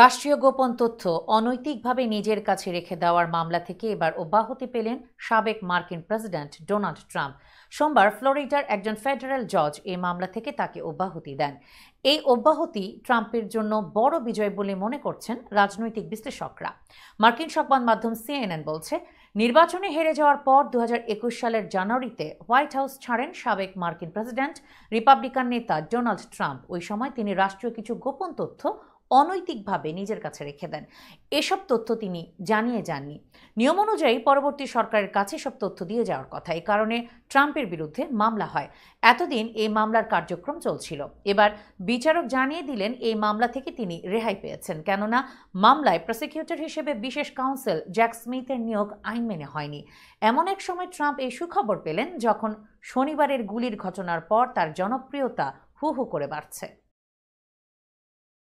রাষ্ট্রীয় গোপন তথ্য অনৈতিকভাবে নিজের কাছে রেখে দেওয়ার মামলা থেকে এবার অব্যাহতি পেলেন সাবেক মার্কিন প্রেসিডেন্ট ডোনাল্ড ট্রাম্প সোমবার ফ্লোরিডার একজন ফেডারেল জজ এই মামলা থেকে তাকে অব্যাহতি দেন এই অব্যাহতি ট্রাম্পের জন্য বড় বিজয় বলে মনে করছেন রাজনৈতিক বিশ্লেষকরা মার্কিন সংবাদ মাধ্যম সিএনএন বলছে নির্বাচনে হেরে যাওয়ার পর দু সালের জানুয়ারিতে হোয়াইট হাউস ছাড়েন সাবেক মার্কিন প্রেসিডেন্ট রিপাবলিকান নেতা ডোনাল্ড ট্রাম্প ওই সময় তিনি রাষ্ট্রীয় কিছু গোপন তথ্য অনৈতিকভাবে নিজের কাছে রেখে দেন এসব তথ্য তিনি জানিয়ে যাননি নিয়ম অনুযায়ী পরবর্তী সরকারের কাছে সব তথ্য দিয়ে যাওয়ার কথা এই কারণে ট্রাম্পের বিরুদ্ধে মামলা হয় এতদিন এই মামলার কার্যক্রম চলছিল এবার বিচারক জানিয়ে দিলেন এই মামলা থেকে তিনি রেহাই পেয়েছেন কেননা মামলায় প্রসিকিউটর হিসেবে বিশেষ কাউন্সিল জ্যাক স্মিথের নিয়োগ আইন মেনে হয়নি এমন এক সময় ট্রাম্প এই সুখবর পেলেন যখন শনিবারের গুলির ঘটনার পর তার জনপ্রিয়তা হু হু করে বাড়ছে